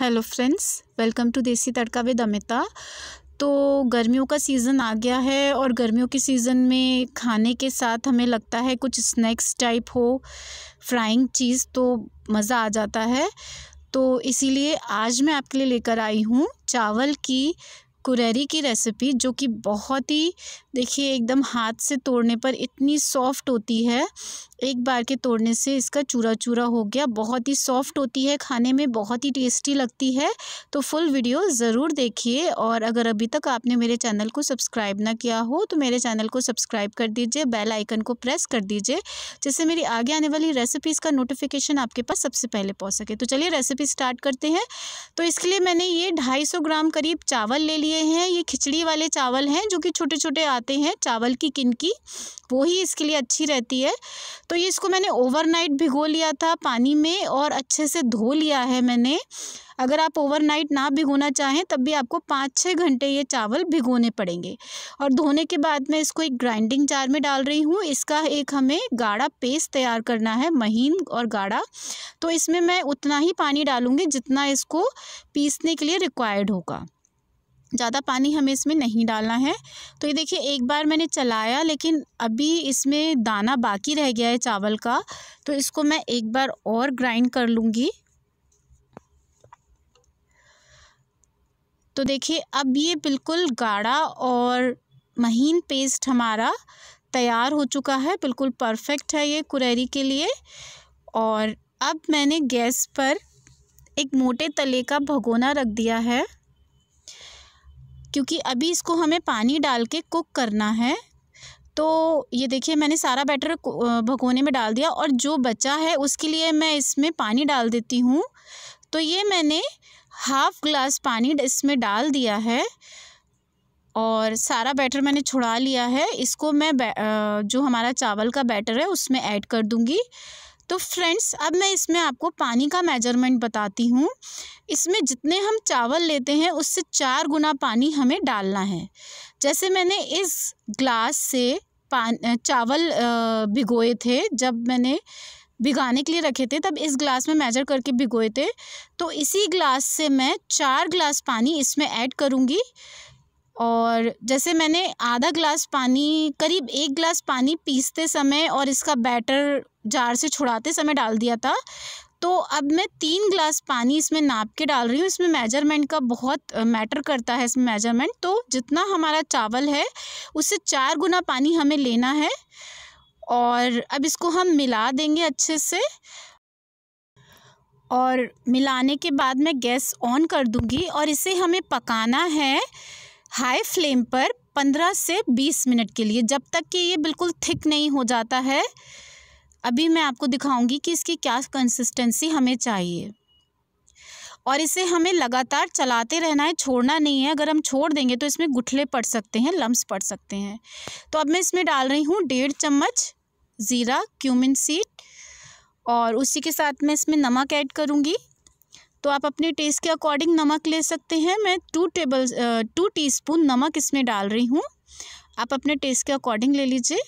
hello friends welcome to देसी तड़का with Amita तो गर्मियों का सीज़न आ गया है और गर्मियों के सीज़न में खाने के साथ हमें लगता है कुछ स्नैक्स टाइप हो फ्राइंग चीज़ तो मज़ा आ जाता है तो इसीलिए आज मैं आपके लिए लेकर आई हूँ चावल की कुरेरी की रेसिपी जो कि बहुत ही देखिए एकदम हाथ से तोड़ने पर इतनी सॉफ्ट होती है एक बार के तोड़ने से इसका चूरा चूरा हो गया बहुत ही सॉफ्ट होती है खाने में बहुत ही टेस्टी लगती है तो फुल वीडियो ज़रूर देखिए और अगर अभी तक आपने मेरे चैनल को सब्सक्राइब ना किया हो तो मेरे चैनल को सब्सक्राइब कर दीजिए बेल आइकन को प्रेस कर दीजिए जिससे मेरी आगे आने वाली रेसिपीज़ का नोटिफिकेशन आपके पास सबसे पहले पहुँच सके तो चलिए रेसिपी स्टार्ट करते हैं तो इसके लिए मैंने ये ढाई ग्राम करीब चावल ले लिए हैं ये खिचड़ी वाले चावल हैं जो कि छोटे छोटे आते हैं चावल की किनकी वो ही इसके लिए अच्छी रहती है तो ये इसको मैंने ओवरनाइट भिगो लिया था पानी में और अच्छे से धो लिया है मैंने अगर आप ओवरनाइट ना भिगोना चाहें तब भी आपको पाँच छः घंटे ये चावल भिगोने पड़ेंगे और धोने के बाद मैं इसको एक ग्राइंडिंग जार में डाल रही हूँ इसका एक हमें गाढ़ा पेस्ट तैयार करना है महीन और गाढ़ा तो इसमें मैं उतना ही पानी डालूँगी जितना इसको पीसने के लिए रिक्वायर्ड होगा ज़्यादा पानी हमें इसमें नहीं डालना है तो ये देखिए एक बार मैंने चलाया लेकिन अभी इसमें दाना बाकी रह गया है चावल का तो इसको मैं एक बार और ग्राइंड कर लूँगी तो देखिए अब ये बिल्कुल गाढ़ा और महीन पेस्ट हमारा तैयार हो चुका है बिल्कुल परफेक्ट है ये कुरेरी के लिए और अब मैंने गैस पर एक मोटे तले का भगोना रख दिया है क्योंकि अभी इसको हमें पानी डाल के कुक करना है तो ये देखिए मैंने सारा बैटर भगोने में डाल दिया और जो बचा है उसके लिए मैं इसमें पानी डाल देती हूँ तो ये मैंने हाफ़ ग्लास पानी इसमें डाल दिया है और सारा बैटर मैंने छुड़ा लिया है इसको मैं जो हमारा चावल का बैटर है उसमें ऐड कर दूँगी तो फ्रेंड्स अब मैं इसमें आपको पानी का मेजरमेंट बताती हूँ इसमें जितने हम चावल लेते हैं उससे चार गुना पानी हमें डालना है जैसे मैंने इस ग्लास से पान चावल भिगोए थे जब मैंने भिगाने के लिए रखे थे तब इस ग्लास में मेजर करके भिगोए थे तो इसी ग्लास से मैं चार ग्लास पानी इसमें ऐड करूँगी और जैसे मैंने आधा ग्लास पानी करीब एक ग्लास पानी पीसते समय और इसका बैटर जार से छुड़ाते समय डाल दिया था तो अब मैं तीन ग्लास पानी इसमें नाप के डाल रही हूँ इसमें मेजरमेंट का बहुत मैटर करता है इसमें मेजरमेंट तो जितना हमारा चावल है उससे चार गुना पानी हमें लेना है और अब इसको हम मिला देंगे अच्छे से और मिलाने के बाद मैं गैस ऑन कर दूंगी और इसे हमें पकाना है हाई फ्लेम पर 15 से 20 मिनट के लिए जब तक कि ये बिल्कुल थिक नहीं हो जाता है अभी मैं आपको दिखाऊंगी कि इसकी क्या कंसिस्टेंसी हमें चाहिए और इसे हमें लगातार चलाते रहना है छोड़ना नहीं है अगर हम छोड़ देंगे तो इसमें गुठले पड़ सकते हैं लम्स पड़ सकते हैं तो अब मैं इसमें डाल रही हूँ डेढ़ चम्मच ज़ीरा क्यूमिन सीड और उसी के साथ मैं इसमें नमक ऐड करूँगी तो आप अपने टेस्ट के अकॉर्डिंग नमक ले सकते हैं मैं टू टेबल टू टीस्पून नमक इसमें डाल रही हूँ आप अपने टेस्ट के अकॉर्डिंग ले लीजिए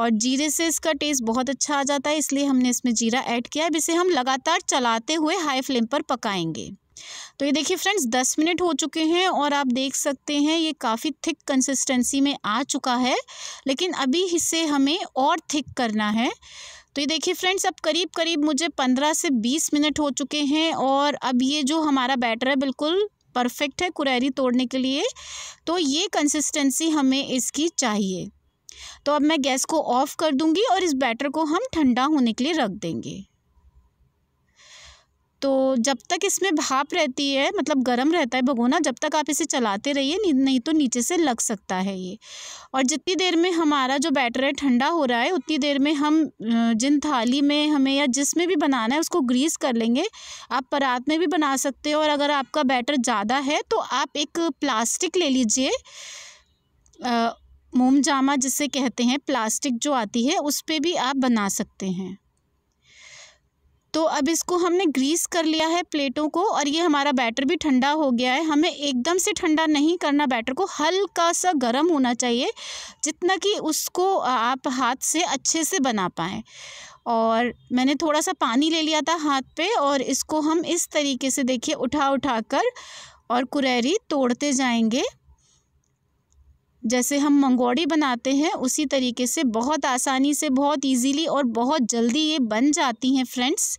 और जीरे से इसका टेस्ट बहुत अच्छा आ जाता है इसलिए हमने इसमें जीरा ऐड किया अब इसे हम लगातार चलाते हुए हाई फ्लेम पर पकाएंगे तो ये देखिए फ्रेंड्स दस मिनट हो चुके हैं और आप देख सकते हैं ये काफ़ी थिक कंसिस्टेंसी में आ चुका है लेकिन अभी इसे हमें और थिक करना है तो ये देखिए फ्रेंड्स अब करीब करीब मुझे पंद्रह से बीस मिनट हो चुके हैं और अब ये जो हमारा बैटर है बिल्कुल परफेक्ट है कुरैरी तोड़ने के लिए तो ये कंसिस्टेंसी हमें इसकी चाहिए तो अब मैं गैस को ऑफ़ कर दूंगी और इस बैटर को हम ठंडा होने के लिए रख देंगे तो जब तक इसमें भाप रहती है मतलब गर्म रहता है भगोना जब तक आप इसे चलाते रहिए नहीं तो नीचे से लग सकता है ये और जितनी देर में हमारा जो बैटर है ठंडा हो रहा है उतनी देर में हम जिन थाली में हमें या जिसमें भी बनाना है उसको ग्रीस कर लेंगे आप परात में भी बना सकते हो और अगर आपका बैटर ज़्यादा है तो आप एक प्लास्टिक ले लीजिए मोमजामा जिसे कहते हैं प्लास्टिक जो आती है उस पर भी आप बना सकते हैं तो अब इसको हमने ग्रीस कर लिया है प्लेटों को और ये हमारा बैटर भी ठंडा हो गया है हमें एकदम से ठंडा नहीं करना बैटर को हल्का सा गर्म होना चाहिए जितना कि उसको आप हाथ से अच्छे से बना पाएँ और मैंने थोड़ा सा पानी ले लिया था हाथ पे और इसको हम इस तरीके से देखिए उठा उठा कर और कुरैरी तोड़ते जाएंगे जैसे हम मंगोड़ी बनाते हैं उसी तरीके से बहुत आसानी से बहुत इजीली और बहुत जल्दी ये बन जाती हैं फ्रेंड्स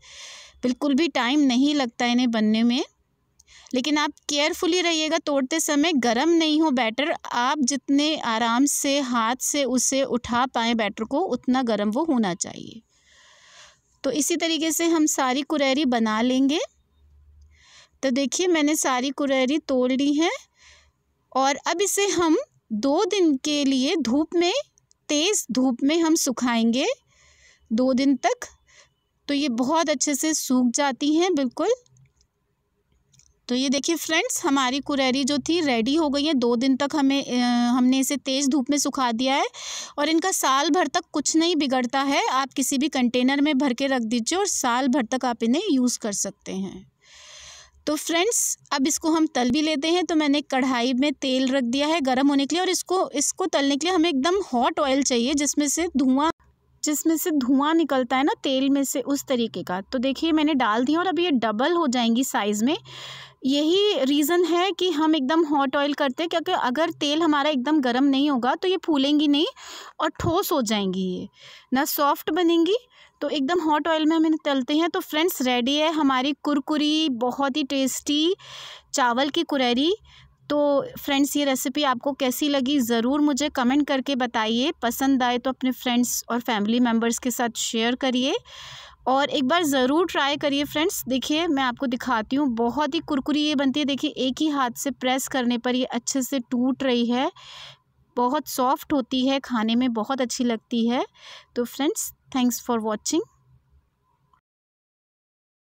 बिल्कुल भी टाइम नहीं लगता इन्हें बनने में लेकिन आप केयरफुली रहिएगा तोड़ते समय गर्म नहीं हो बैटर आप जितने आराम से हाथ से उसे उठा पाएँ बैटर को उतना गर्म वो होना चाहिए तो इसी तरीके से हम सारी कुरैरी बना लेंगे तो देखिए मैंने सारी कुरैरी तोड़ ली है और अब इसे हम दो दिन के लिए धूप में तेज़ धूप में हम सुखाएंगे दो दिन तक तो ये बहुत अच्छे से सूख जाती हैं बिल्कुल तो ये देखिए फ्रेंड्स हमारी कुरेरी जो थी रेडी हो गई है दो दिन तक हमें हमने इसे तेज़ धूप में सुखा दिया है और इनका साल भर तक कुछ नहीं बिगड़ता है आप किसी भी कंटेनर में भर के रख दीजिए और साल भर तक आप इन्हें यूज़ कर सकते हैं तो फ्रेंड्स अब इसको हम तल भी लेते हैं तो मैंने कढ़ाई में तेल रख दिया है गर्म होने के लिए और इसको इसको तलने के लिए हमें एकदम हॉट ऑयल चाहिए जिसमें से धुआं जिसमें से धुआं निकलता है ना तेल में से उस तरीके का तो देखिए मैंने डाल दिया और अभी ये डबल हो जाएंगी साइज़ में यही रीज़न है कि हम एकदम हॉट ऑयल करते हैं क्योंकि अगर तेल हमारा एकदम गर्म नहीं होगा तो ये फूलेंगी नहीं और ठोस हो जाएंगी ये ना सॉफ्ट बनेंगी तो एकदम हॉट ऑयल में हम इन्हें तलते हैं तो फ्रेंड्स रेडी है हमारी कुरकुरी बहुत ही टेस्टी चावल की कुरैरी तो फ्रेंड्स ये रेसिपी आपको कैसी लगी ज़रूर मुझे कमेंट करके बताइए पसंद आए तो अपने फ्रेंड्स और फैमिली मेम्बर्स के साथ शेयर करिए और एक बार ज़रूर ट्राई करिए फ्रेंड्स देखिए मैं आपको दिखाती हूँ बहुत ही कुरकुरी ये बनती है देखिए एक ही हाथ से प्रेस करने पर ये अच्छे से टूट रही है बहुत सॉफ्ट होती है खाने में बहुत अच्छी लगती है तो फ्रेंड्स थैंक्स फॉर वॉचिंग